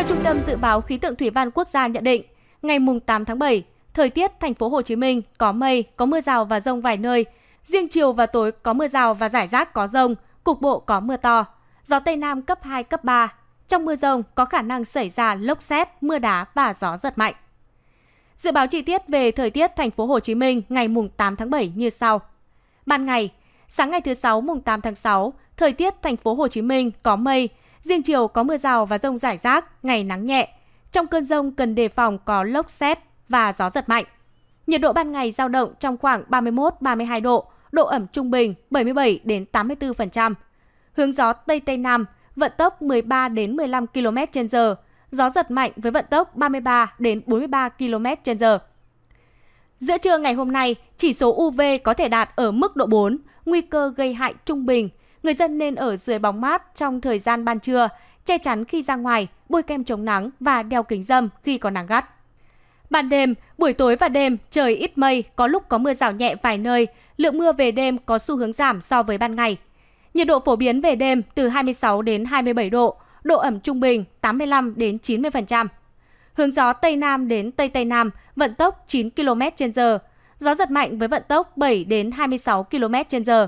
Theo Trung tâm Dự báo Khí tượng Thủy văn Quốc gia nhận định, ngày 8 tháng 7, thời tiết thành phố Hồ Chí Minh có mây, có mưa rào và rông vài nơi. Riêng chiều và tối có mưa rào và rải rác có rông, cục bộ có mưa to. Gió Tây Nam cấp 2, cấp 3. Trong mưa rông có khả năng xảy ra lốc xét, mưa đá và gió giật mạnh. Dự báo chi tiết về thời tiết thành phố Hồ Chí Minh ngày mùng 8 tháng 7 như sau. Ban ngày, sáng ngày thứ sáu mùng 8 tháng 6, thời tiết thành phố Hồ Chí Minh có mây, Riêng chiều có mưa rào và rông rải rác, ngày nắng nhẹ. Trong cơn rông cần đề phòng có lốc xét và gió giật mạnh. Nhiệt độ ban ngày giao động trong khoảng 31-32 độ, độ ẩm trung bình 77 đến 84%. Hướng gió Tây Tây Nam, vận tốc 13 đến 15 km h gió giật mạnh với vận tốc 33 đến 43 km h Giữa trưa ngày hôm nay, chỉ số UV có thể đạt ở mức độ 4, nguy cơ gây hại trung bình Người dân nên ở dưới bóng mát trong thời gian ban trưa, che chắn khi ra ngoài, bôi kem chống nắng và đeo kính dâm khi có nắng gắt. Ban đêm, buổi tối và đêm trời ít mây, có lúc có mưa rào nhẹ vài nơi, lượng mưa về đêm có xu hướng giảm so với ban ngày. Nhiệt độ phổ biến về đêm từ 26 đến 27 độ, độ ẩm trung bình 85 đến 90%. Hướng gió Tây Nam đến Tây Tây Nam, vận tốc 9 km/h, gió giật mạnh với vận tốc 7 đến 26 km/h.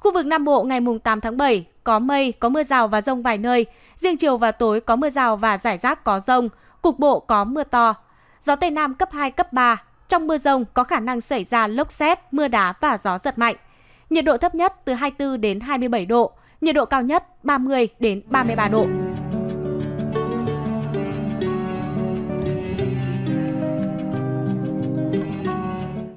Khu vực Nam Bộ ngày 8 tháng 7 có mây, có mưa rào và rông vài nơi. Riêng chiều và tối có mưa rào và rải rác có rông. Cục bộ có mưa to. Gió Tây Nam cấp 2, cấp 3. Trong mưa rông có khả năng xảy ra lốc xét, mưa đá và gió giật mạnh. Nhiệt độ thấp nhất từ 24 đến 27 độ. Nhiệt độ cao nhất 30 đến 33 độ.